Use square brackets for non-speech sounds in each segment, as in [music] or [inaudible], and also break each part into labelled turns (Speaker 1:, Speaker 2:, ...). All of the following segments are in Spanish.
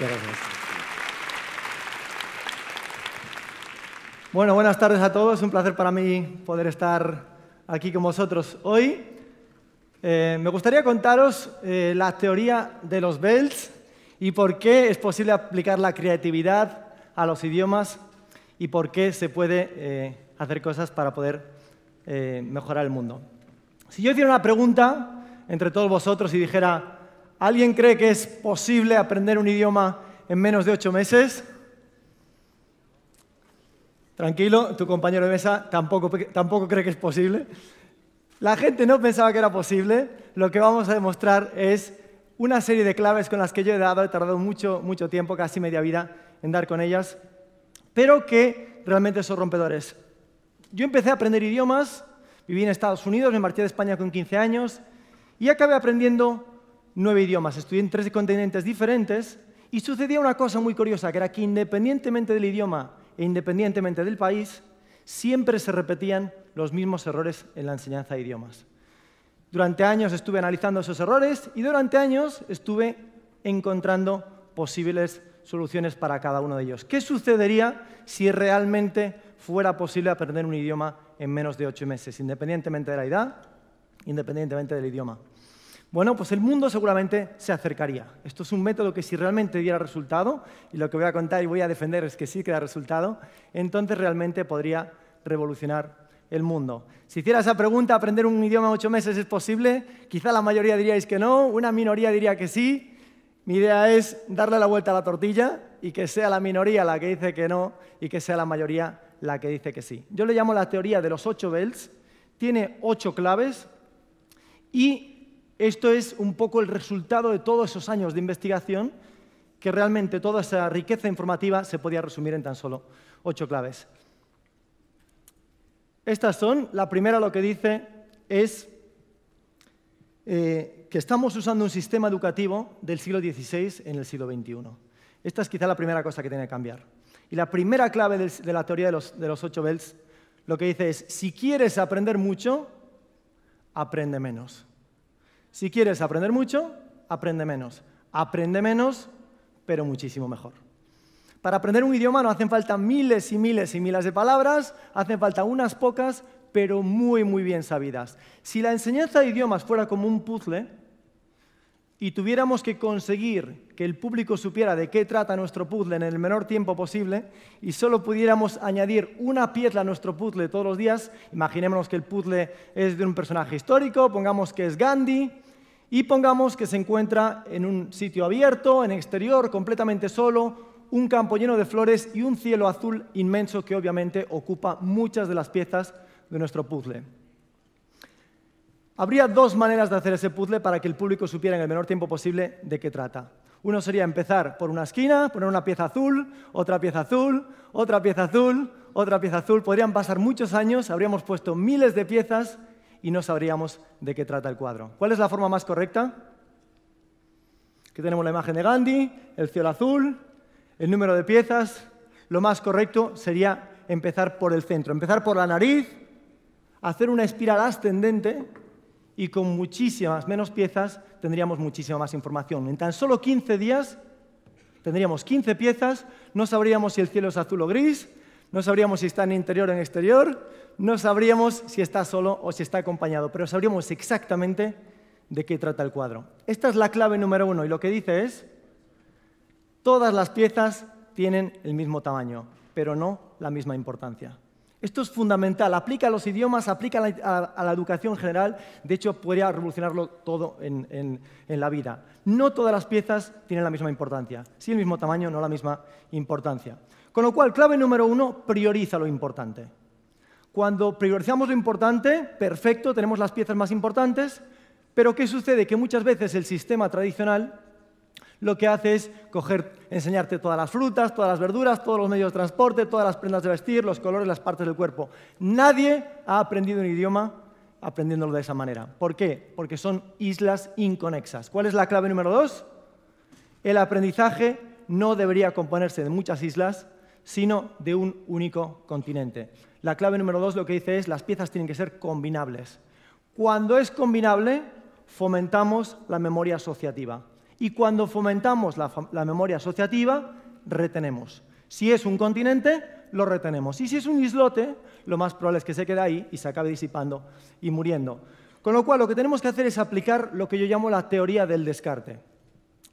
Speaker 1: Muchas gracias. Bueno, buenas tardes a todos. Un placer para mí poder estar aquí con vosotros hoy. Eh, me gustaría contaros eh, la teoría de los Bells y por qué es posible aplicar la creatividad a los idiomas y por qué se puede eh, hacer cosas para poder mejorar el mundo. Si yo hiciera una pregunta entre todos vosotros y dijera, ¿Alguien cree que es posible aprender un idioma en menos de ocho meses? Tranquilo, tu compañero de mesa tampoco, cree que es posible. La gente no pensaba que era posible. Lo que vamos a demostrar es una serie de claves con las que yo he dado, he tardado mucho, mucho tiempo, casi media vida en dar con ellas, pero que realmente son rompedores. Yo empecé a aprender idiomas, viví en Estados Unidos, me marché de España con 15 años y acabé aprendiendo nueve idiomas, estudié en tres continentes diferentes y sucedía una cosa muy curiosa, que era que independientemente del idioma e independientemente del país, siempre se repetían los mismos errores en la enseñanza de idiomas. Durante años estuve analizando esos errores y durante años estuve encontrando posibles soluciones para cada uno de ellos. ¿Qué sucedería si realmente fuera posible aprender un idioma en menos de ocho meses, independientemente de la edad, independientemente del idioma? Bueno, pues el mundo seguramente se acercaría. Esto es un método que si realmente diera resultado, y lo que voy a contar y voy a defender es que sí que da resultado, entonces realmente podría revolucionar el mundo. Si hiciera esa pregunta, aprender un idioma en ocho meses es posible, quizá la mayoría diríais que no, una minoría diría que sí. Mi idea es darle la vuelta a la tortilla y que sea la minoría la que dice que no y que sea la mayoría la que dice que sí. Yo le llamo la teoría de los ocho bells, tiene ocho claves y esto es un poco el resultado de todos esos años de investigación, que realmente toda esa riqueza informativa se podía resumir en tan solo ocho claves. Estas son, la primera lo que dice es eh, que estamos usando un sistema educativo del siglo XVI en el siglo XXI. Esta es quizá la primera cosa que tiene que cambiar. Y la primera clave de la teoría de los, de los ocho bells lo que dice es, si quieres aprender mucho, aprende menos. Si quieres aprender mucho, aprende menos. Aprende menos, pero muchísimo mejor. Para aprender un idioma no hacen falta miles y miles y miles de palabras, hacen falta unas pocas, pero muy, muy bien sabidas. Si la enseñanza de idiomas fuera como un puzzle y tuviéramos que conseguir que el público supiera de qué trata nuestro puzzle en el menor tiempo posible y solo pudiéramos añadir una pieza a nuestro puzzle todos los días, imaginémonos que el puzzle es de un personaje histórico, pongamos que es Gandhi, y pongamos que se encuentra en un sitio abierto, en exterior, completamente solo, un campo lleno de flores y un cielo azul inmenso que obviamente ocupa muchas de las piezas de nuestro puzzle. Habría dos maneras de hacer ese puzzle para que el público supiera en el menor tiempo posible de qué trata. Uno sería empezar por una esquina, poner una pieza azul, otra pieza azul, otra pieza azul, otra pieza azul. Podrían pasar muchos años, habríamos puesto miles de piezas y no sabríamos de qué trata el cuadro. ¿Cuál es la forma más correcta? Que tenemos la imagen de Gandhi, el cielo azul, el número de piezas. Lo más correcto sería empezar por el centro, empezar por la nariz, hacer una espiral ascendente y con muchísimas menos piezas tendríamos muchísima más información. En tan solo 15 días tendríamos 15 piezas, no sabríamos si el cielo es azul o gris, no sabríamos si está en interior o en exterior, no sabríamos si está solo o si está acompañado, pero sabríamos exactamente de qué trata el cuadro. Esta es la clave número uno y lo que dice es, todas las piezas tienen el mismo tamaño, pero no la misma importancia. Esto es fundamental, aplica a los idiomas, aplica a la, educación general, de hecho podría revolucionarlo todo en, en, la vida. No todas las piezas tienen la misma importancia, sí el mismo tamaño, no la misma importancia. Con lo cual, clave número uno, prioriza lo importante. Cuando priorizamos lo importante, perfecto, tenemos las piezas más importantes, pero ¿qué sucede? Que muchas veces el sistema tradicional lo que hace es enseñarte todas las frutas, todas las verduras, todos los medios de transporte, todas las prendas de vestir, los colores, las partes del cuerpo. Nadie ha aprendido un idioma aprendiéndolo de esa manera. ¿Por qué? Porque son islas inconexas. ¿Cuál es la clave número dos? El aprendizaje no debería componerse de muchas islas, sino de un único continente. La clave número dos lo que dice es las piezas tienen que ser combinables. Cuando es combinable, fomentamos la memoria asociativa. Y cuando fomentamos la, la memoria asociativa, retenemos. Si es un continente, lo retenemos. Y si es un islote, lo más probable es que se quede ahí y se acabe disipando y muriendo. Con lo cual, lo que tenemos que hacer es aplicar lo que yo llamo la teoría del descarte.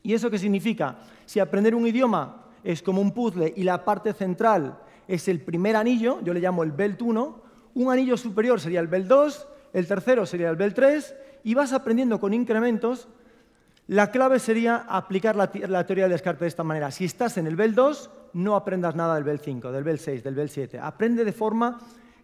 Speaker 1: ¿Y eso qué significa? Si aprender un idioma es como un puzzle y la parte central es el primer anillo, yo le llamo el belt 1, un anillo superior sería el belt 2, el tercero sería el belt 3 y vas aprendiendo con incrementos. La clave sería aplicar la, teoría del descarte de esta manera. Si estás en el belt 2, no aprendas nada del belt 5, del belt 6, del belt 7. Aprende de forma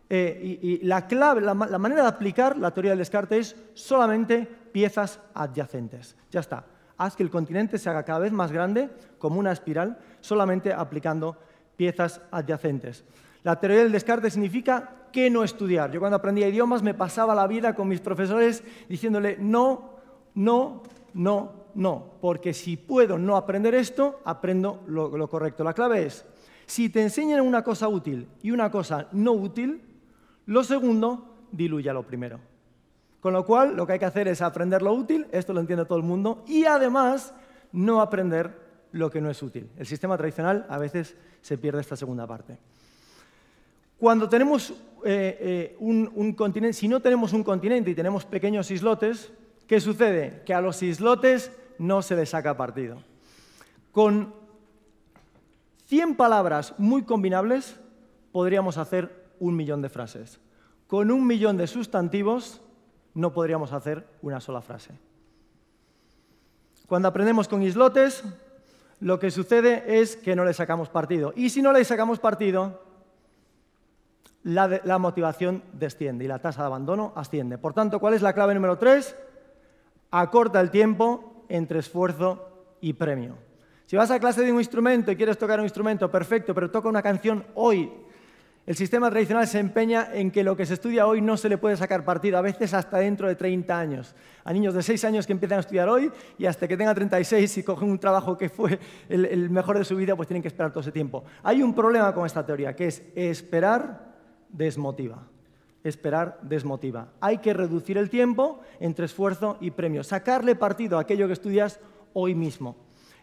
Speaker 1: eh, y, la clave, la manera de aplicar la teoría del descarte es solamente piezas adyacentes. Ya está haz que el continente se haga cada vez más grande, como una espiral, solamente aplicando piezas adyacentes. La teoría del descarte significa que no estudiar. Yo cuando aprendía idiomas me pasaba la vida con mis profesores diciéndole no, no, no, no, porque si puedo no aprender esto, aprendo lo, lo correcto. La clave es, si te enseñan una cosa útil y una cosa no útil, lo segundo diluya lo primero. Con lo cual, lo que hay que hacer es aprender lo útil, esto lo entiende todo el mundo, y además no aprender lo que no es útil. El sistema tradicional a veces se pierde esta segunda parte. Cuando tenemos eh, eh, un, un continente, si no tenemos un continente y tenemos pequeños islotes, ¿qué sucede? Que a los islotes no se les saca partido. Con 100 palabras muy combinables podríamos hacer un millón de frases. Con un millón de sustantivos no podríamos hacer una sola frase. Cuando aprendemos con islotes, lo que sucede es que no le sacamos partido. Y si no le sacamos partido, la, motivación desciende y la tasa de abandono asciende. Por tanto, ¿cuál es la clave número tres? Acorta el tiempo entre esfuerzo y premio. Si vas a clase de un instrumento y quieres tocar un instrumento, perfecto, pero toca una canción hoy, el sistema tradicional se empeña en que lo que se estudia hoy no se le puede sacar partido, a veces hasta dentro de 30 años. A niños de 6 años que empiezan a estudiar hoy y hasta que tengan 36 y cogen un trabajo que fue el, el mejor de su vida, pues tienen que esperar todo ese tiempo. Hay un problema con esta teoría, que es esperar desmotiva. Esperar desmotiva. Hay que reducir el tiempo entre esfuerzo y premio, sacarle partido a aquello que estudias hoy mismo.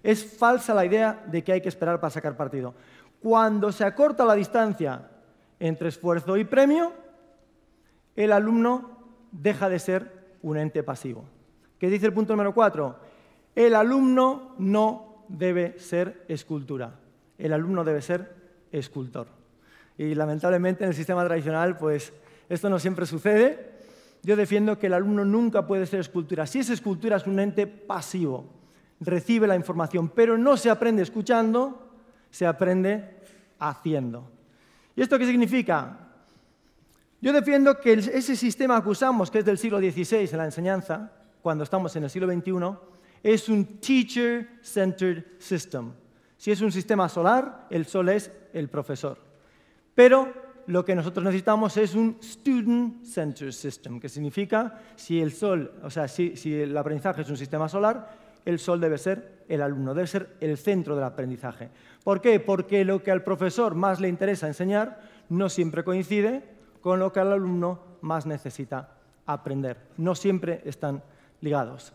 Speaker 1: Es falsa la idea de que hay que esperar para sacar partido. Cuando se acorta la distancia entre esfuerzo y premio, el alumno deja de ser un ente pasivo. ¿Qué dice el punto número cuatro? El alumno no debe ser escultura. El alumno debe ser escultor. Y lamentablemente en el sistema tradicional, pues esto no siempre sucede. Yo defiendo que el alumno nunca puede ser escultura. Si es escultura, es un ente pasivo. Recibe la información, pero no se aprende escuchando, se aprende haciendo. ¿Y esto qué significa? Yo defiendo que ese sistema que usamos, que es del siglo XVI en la enseñanza, cuando estamos en el siglo XXI, es un teacher-centered system. Si es un sistema solar, el sol es el profesor. Pero lo que nosotros necesitamos es un student-centered system, que significa si el sol, o sea, si, el aprendizaje es un sistema solar, el sol debe ser el alumno, debe ser el centro del aprendizaje. ¿Por qué? Porque lo que al profesor más le interesa enseñar no siempre coincide con lo que al alumno más necesita aprender. No siempre están ligados.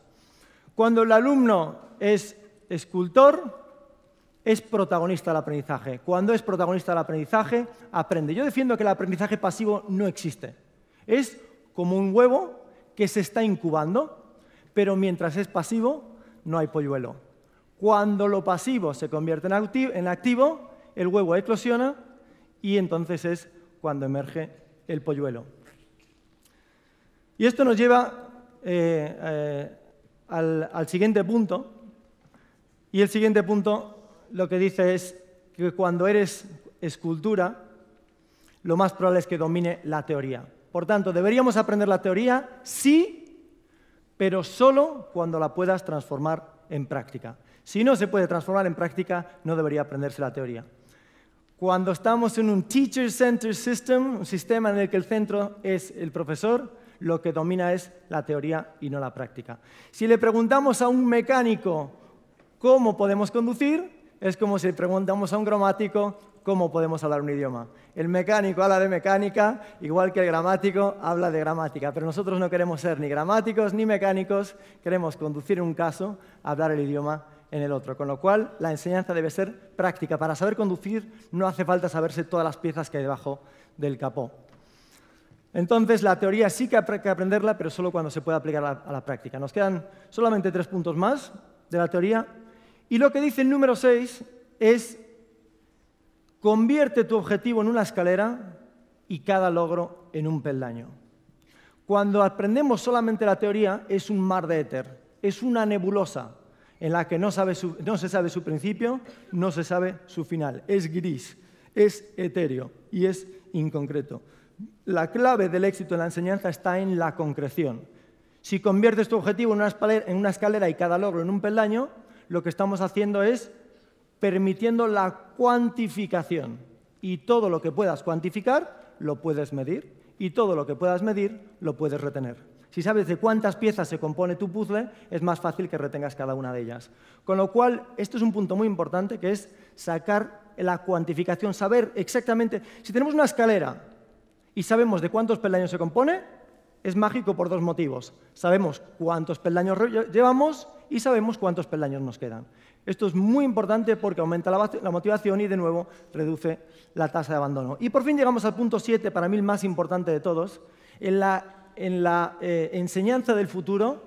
Speaker 1: Cuando el alumno es escultor, es protagonista del aprendizaje. Cuando es protagonista del aprendizaje, aprende. Yo defiendo que el aprendizaje pasivo no existe. Es como un huevo que se está incubando, pero mientras es pasivo, no hay polluelo. Cuando lo pasivo se convierte en activo, el huevo eclosiona y entonces es cuando emerge el polluelo. Y esto nos lleva eh, eh, al, al siguiente punto. Y el siguiente punto lo que dice es que cuando eres escultura, lo más probable es que domine la teoría. Por tanto, deberíamos aprender la teoría Sí pero solo cuando la puedas transformar en práctica. Si no se puede transformar en práctica, no debería aprenderse la teoría. Cuando estamos en un teacher-centered system, un sistema en el que el centro es el profesor, lo que domina es la teoría y no la práctica. Si le preguntamos a un mecánico cómo podemos conducir, es como si le preguntamos a un gramático cómo podemos hablar un idioma. El mecánico habla de mecánica, igual que el gramático habla de gramática, pero nosotros no queremos ser ni gramáticos ni mecánicos, queremos conducir en un caso hablar el idioma en el otro, con lo cual la enseñanza debe ser práctica. Para saber conducir no hace falta saberse todas las piezas que hay debajo del capó. Entonces, la teoría sí que hay que aprenderla, pero solo cuando se pueda aplicar a la práctica. Nos quedan solamente tres puntos más de la teoría. Y lo que dice el número seis es Convierte tu objetivo en una escalera y cada logro en un peldaño. Cuando aprendemos solamente la teoría, es un mar de éter, es una nebulosa en la que no, se sabe su principio, no se sabe su final. Es gris, es etéreo y es inconcreto. La clave del éxito en la enseñanza está en la concreción. Si conviertes tu objetivo en una escalera y cada logro en un peldaño, lo que estamos haciendo es permitiendo la cuantificación. Y todo lo que puedas cuantificar, lo puedes medir. Y todo lo que puedas medir, lo puedes retener. Si sabes de cuántas piezas se compone tu puzzle, es más fácil que retengas cada una de ellas. Con lo cual, esto es un punto muy importante, que es sacar la cuantificación, saber exactamente... Si tenemos una escalera y sabemos de cuántos peldaños se compone, es mágico por dos motivos. Sabemos cuántos peldaños llevamos y sabemos cuántos peldaños nos quedan. Esto es muy importante porque aumenta la, motivación y, de nuevo, reduce la tasa de abandono. Y por fin llegamos al punto 7, para mí el más importante de todos. En la, eh, enseñanza del futuro,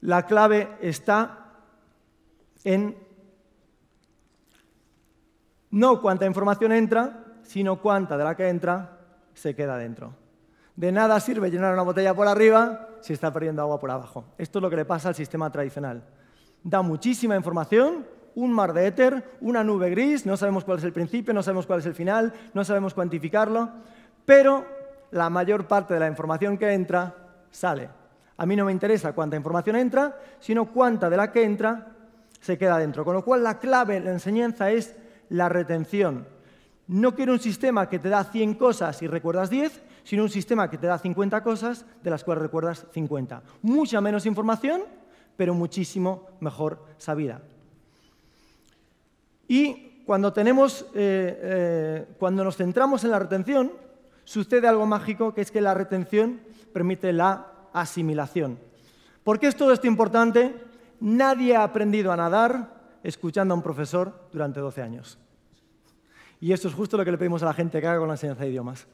Speaker 1: la clave está en no cuánta información entra, sino cuánta de la que entra se queda dentro. De nada sirve llenar una botella por arriba si está perdiendo agua por abajo. Esto es lo que le pasa al sistema tradicional da muchísima información, un mar de éter, una nube gris, no sabemos cuál es el principio, no sabemos cuál es el final, no sabemos cuantificarlo, pero la mayor parte de la información que entra sale. A mí no me interesa cuánta información entra, sino cuánta de la que entra se queda dentro. Con lo cual la clave en la enseñanza es la retención. No quiero un sistema que te da 100 cosas y recuerdas 10, sino un sistema que te da 50 cosas de las cuales recuerdas 50. Mucha menos información, pero muchísimo mejor sabida. Y cuando, eh, eh, cuando nos centramos en la retención, sucede algo mágico, que es que la retención permite la asimilación. ¿Por qué es todo esto importante? Nadie ha aprendido a nadar escuchando a un profesor durante 12 años. Y esto es justo lo que le pedimos a la gente que haga con la enseñanza de idiomas.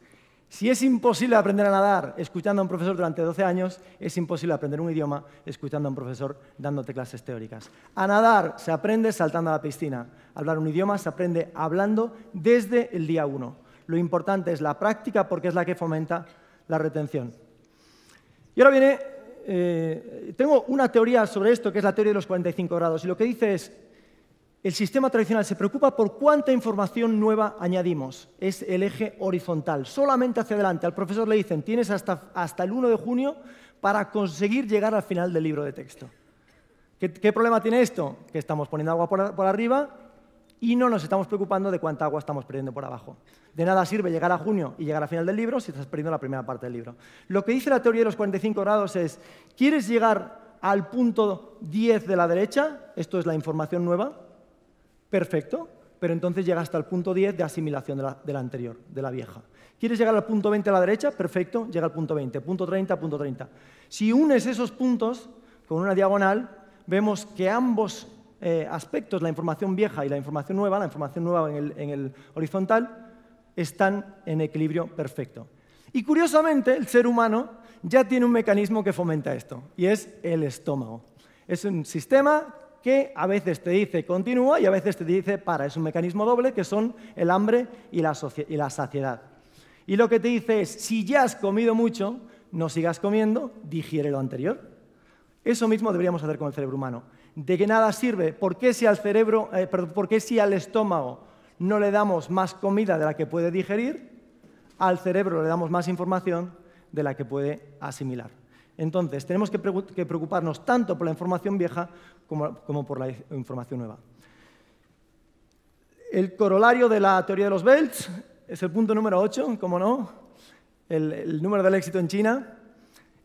Speaker 1: Si es imposible aprender a nadar escuchando a un profesor durante 12 años, es imposible aprender un idioma escuchando a un profesor dándote clases teóricas. A nadar se aprende saltando a la piscina. Hablar un idioma se aprende hablando desde el día uno. Lo importante es la práctica porque es la que fomenta la retención. Y ahora viene, eh, tengo una teoría sobre esto, que es la teoría de los 45 grados, y lo que dice es, el sistema tradicional se preocupa por cuánta información nueva añadimos. Es el eje horizontal, solamente hacia adelante. Al profesor le dicen, tienes hasta, el 1 de junio para conseguir llegar al final del libro de texto. ¿Qué, problema tiene esto? Que estamos poniendo agua por, por arriba y no nos estamos preocupando de cuánta agua estamos perdiendo por abajo. De nada sirve llegar a junio y llegar al final del libro si estás perdiendo la primera parte del libro. Lo que dice la teoría de los 45 grados es, ¿quieres llegar al punto 10 de la derecha? Esto es la información nueva. Perfecto, pero entonces llega hasta el punto 10 de asimilación de la, anterior, de la vieja. ¿Quieres llegar al punto 20 a la derecha? Perfecto, llega al punto 20, punto 30, punto 30. Si unes esos puntos con una diagonal, vemos que ambos eh, aspectos, la información vieja y la información nueva, la información nueva en el, en el horizontal, están en equilibrio perfecto. Y curiosamente, el ser humano ya tiene un mecanismo que fomenta esto, y es el estómago. Es un sistema que a veces te dice continúa y a veces te dice para. Es un mecanismo doble que son el hambre y la, saciedad. Y lo que te dice es, si ya has comido mucho, no sigas comiendo, digiere lo anterior. Eso mismo deberíamos hacer con el cerebro humano. ¿De qué nada sirve? ¿Por si al cerebro, eh, ¿por qué si al estómago no le damos más comida de la que puede digerir, al cerebro le damos más información de la que puede asimilar? Entonces, tenemos que preocuparnos tanto por la información vieja como, por la información nueva. El corolario de la teoría de los belts es el punto número 8, como no, el, número del éxito en China.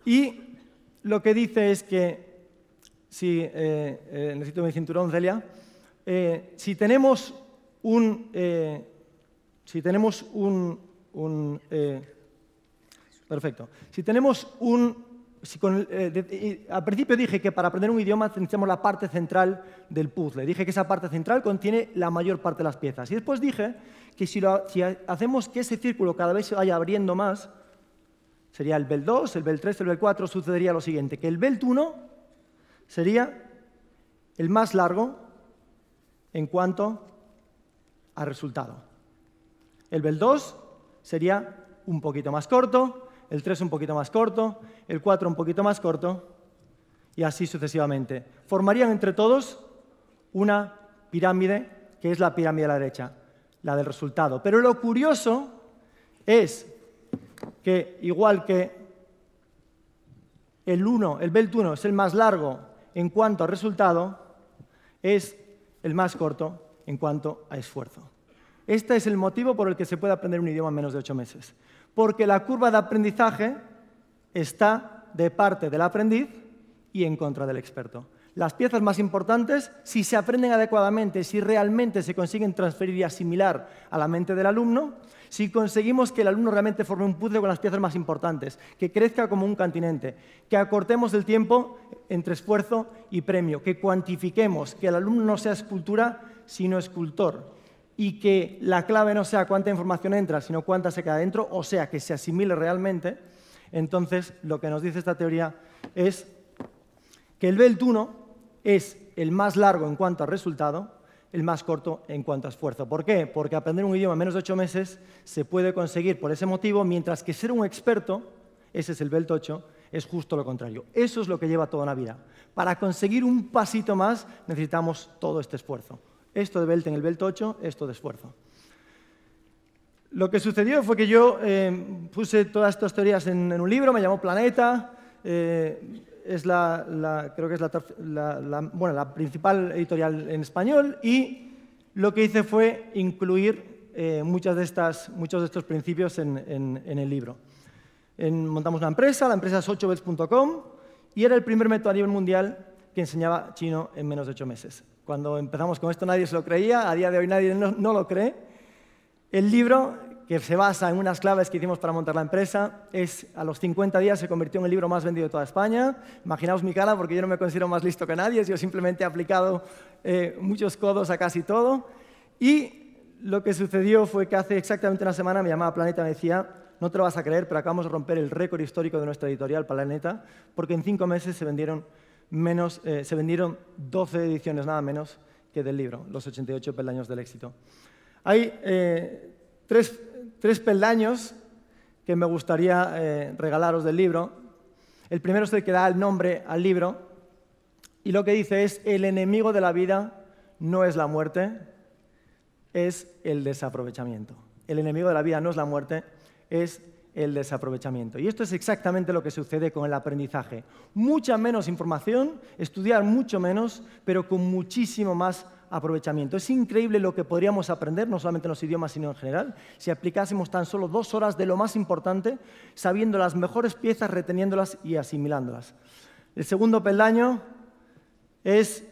Speaker 1: Y lo que dice es que, si eh, eh, necesito mi cinturón, Celia, eh, si tenemos un, si tenemos un perfecto, si tenemos un eh, al principio dije que para aprender un idioma necesitamos la parte central del puzzle. Dije que esa parte central contiene la mayor parte de las piezas. Y después dije que si, hacemos que ese círculo cada vez se vaya abriendo más, sería el bel 2, el bel 3, el bel 4, sucedería lo siguiente, que el belt 1 sería el más largo en cuanto a resultado. El bel 2 sería un poquito más corto, el 3 un poquito más corto, el 4 un poquito más corto, y así sucesivamente. Formarían entre todos una pirámide, que es la pirámide a la derecha, la del resultado. Pero lo curioso es que igual que el 1, el belt 1 es el más largo en cuanto a resultado, es el más corto en cuanto a esfuerzo. Este es el motivo por el que se puede aprender un idioma en menos de ocho meses porque la curva de aprendizaje está de parte del aprendiz y en contra del experto. Las piezas más importantes, si se aprenden adecuadamente, si realmente se consiguen transferir y asimilar a la mente del alumno, si conseguimos que el alumno realmente forme un puzzle con las piezas más importantes, que crezca como un continente, que acortemos el tiempo entre esfuerzo y premio, que cuantifiquemos, que el alumno no sea escultura, sino escultor, y que la clave no sea cuánta información entra, sino cuánta se queda dentro, o sea, que se asimile realmente, entonces lo que nos dice esta teoría es que el belt 1 es el más largo en cuanto a resultado, el más corto en cuanto a esfuerzo. ¿Por qué? Porque aprender un idioma en menos de ocho meses se puede conseguir por ese motivo, mientras que ser un experto, ese es el belt 8, es justo lo contrario. Eso es lo que lleva toda una vida. Para conseguir un pasito más necesitamos todo este esfuerzo esto de belt en el belt 8, esto de esfuerzo. Lo que sucedió fue que yo eh, puse todas estas teorías en, un libro, me llamó Planeta, eh, es la, creo que es la, principal editorial en español, y lo que hice fue incluir eh, muchas muchos de estos principios en, el libro. montamos una empresa, la empresa es 8 y era el primer método a nivel mundial que enseñaba chino en menos de ocho meses. Cuando empezamos con esto nadie se lo creía, a día de hoy nadie no, lo cree. El libro, que se basa en unas claves que hicimos para montar la empresa, es a los 50 días se convirtió en el libro más vendido de toda España. Imaginaos mi cara, porque yo no me considero más listo que nadie, yo simplemente he aplicado eh, muchos codos a casi todo. Y lo que sucedió fue que hace exactamente una semana me llamaba Planeta y me decía, no te lo vas a creer, pero acabamos de romper el récord histórico de nuestra editorial Planeta, porque en cinco meses se vendieron eh, se vendieron 12 ediciones nada menos que del libro, Los 88 peldaños del éxito. Hay eh, tres, peldaños que me gustaría eh, regalaros del libro. El primero es el que da el nombre al libro y lo que dice es, el enemigo de la vida no es la muerte, es el desaprovechamiento. El enemigo de la vida no es la muerte, es el desaprovechamiento. Y esto es exactamente lo que sucede con el aprendizaje. Mucha menos información, estudiar mucho menos, pero con muchísimo más aprovechamiento. Es increíble lo que podríamos aprender, no solamente en los idiomas, sino en general, si aplicásemos tan solo dos horas de lo más importante, sabiendo las mejores piezas, reteniéndolas y asimilándolas. El segundo peldaño es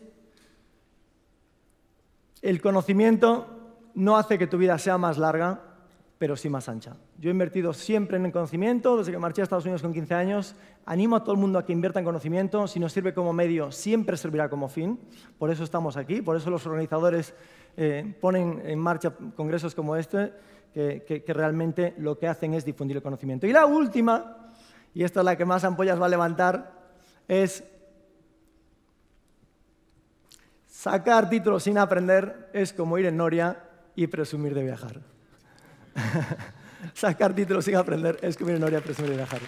Speaker 1: el conocimiento no hace que tu vida sea más larga, pero sí más ancha. Yo he invertido siempre en el conocimiento, desde que marché a Estados Unidos con 15 años. Animo a todo el mundo a que invierta en conocimiento. Si nos sirve como medio, siempre servirá como fin. Por eso estamos aquí, por eso los organizadores eh, ponen en marcha congresos como este, que realmente lo que hacen es difundir el conocimiento. Y la última, y esta es la que más ampollas va a levantar, es sacar títulos sin aprender es como ir en Noria y presumir de viajar. [laughs] Sacar títulos sin aprender es que no haría presumir y dejarlo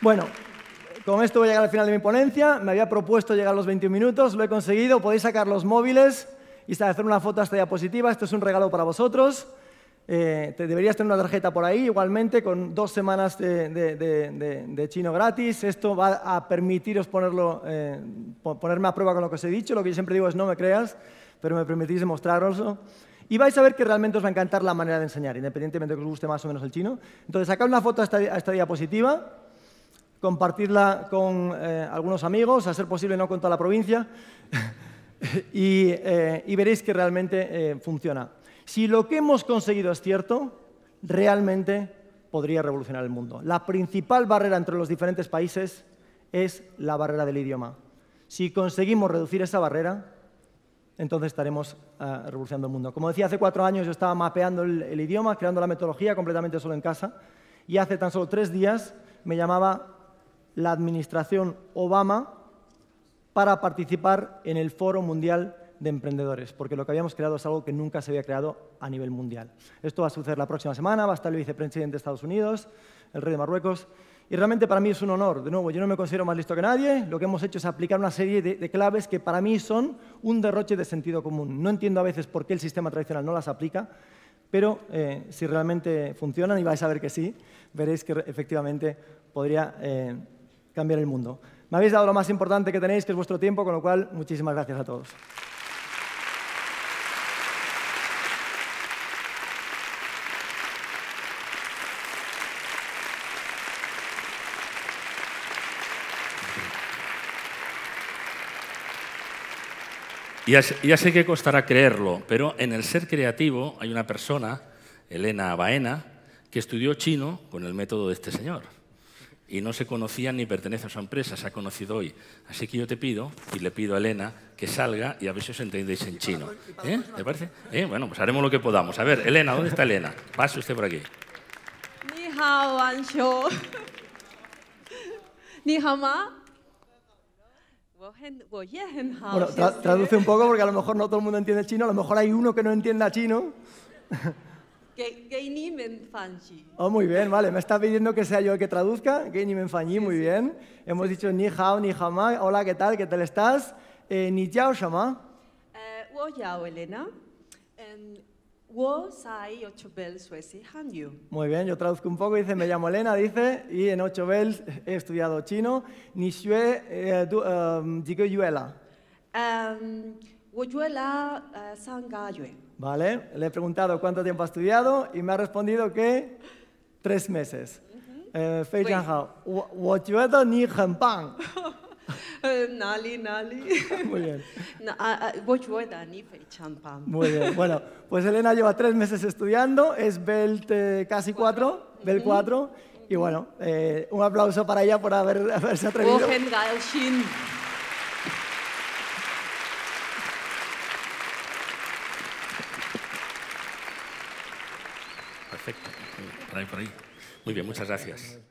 Speaker 1: Bueno, con esto voy a llegar al final de mi ponencia. Me había propuesto llegar a los 21 minutos, lo he conseguido. Podéis sacar los móviles y hacer una foto a esta diapositiva. Esto es un regalo para vosotros. Eh, te deberías tener una tarjeta por ahí, igualmente, con dos semanas de, chino gratis. Esto va a permitiros ponerlo, eh, ponerme a prueba con lo que os he dicho. Lo que yo siempre digo es no me creas pero me permitís demostraroslo? Y vais a ver que realmente os va a encantar la manera de enseñar, independientemente de que os guste más o menos el chino. Entonces, sacad una foto a esta, diapositiva, compartirla con eh, algunos amigos, a ser posible no con toda la provincia, [laughs] eh, y, veréis que realmente eh, funciona. Si lo que hemos conseguido es cierto, realmente podría revolucionar el mundo. La principal barrera entre los diferentes países es la barrera del idioma. Si conseguimos reducir esa barrera, entonces estaremos ah, revolucionando el mundo. Como decía, hace cuatro años yo estaba mapeando el, el, idioma, creando la metodología completamente solo en casa, y hace tan solo tres días me llamaba la Administración Obama para participar en el Foro Mundial de Emprendedores, porque lo que habíamos creado es algo que nunca se había creado a nivel mundial. Esto va a suceder la próxima semana, va a estar el vicepresidente de Estados Unidos, el rey de Marruecos, y realmente para mí es un honor. De nuevo, yo no me considero más listo que nadie. Lo que hemos hecho es aplicar una serie de, claves que para mí son un derroche de sentido común. No entiendo a veces por qué el sistema tradicional no las aplica, pero eh, si realmente funcionan, y vais a ver que sí, veréis que efectivamente podría eh, cambiar el mundo. Me habéis dado lo más importante que tenéis, que es vuestro tiempo, con lo cual, muchísimas gracias a todos. Ya, ya, sé que costará creerlo, pero en el ser creativo hay una persona, Elena Baena, que estudió chino con el método de este señor. Y no se conocía ni pertenece a su empresa, se ha conocido hoy. Así que yo te pido, y le pido a Elena, que salga y a ver si os entendéis en chino. ¿Eh? ¿Te parece? ¿Eh? Bueno, pues haremos lo que podamos. A ver, Elena, ¿dónde está Elena? Pase usted por aquí. Ni hao, [laughs] Ni hao, bueno, traduce un poco porque a lo mejor no todo el mundo entiende chino, a lo mejor hay uno que no entienda chino. Oh, muy bien, vale. Me está pidiendo que sea yo el que traduzca. muy bien. Hemos dicho ni hao, ni jamás. Hola, ¿qué tal? ¿Qué tal estás? Eh, ni yao, shama. Eh, Elena. Em, muy bien, yo traduzco un poco, dice, me llamo Elena, dice, y en ocho bells he estudiado chino. Vale, le he preguntado cuánto tiempo ha estudiado y me ha respondido que tres meses. Uh eh, -huh. [laughs] [laughs] Nali, Nali. Muy bien. [laughs] Ah, ah, Muy bien. Bueno, pues Elena lleva tres meses estudiando, es Belt casi cuatro, Belt cuatro. Y bueno, eh, un aplauso para ella por haberse atrevido. Perfecto. Por ahí, por ahí. Muy bien, muchas gracias.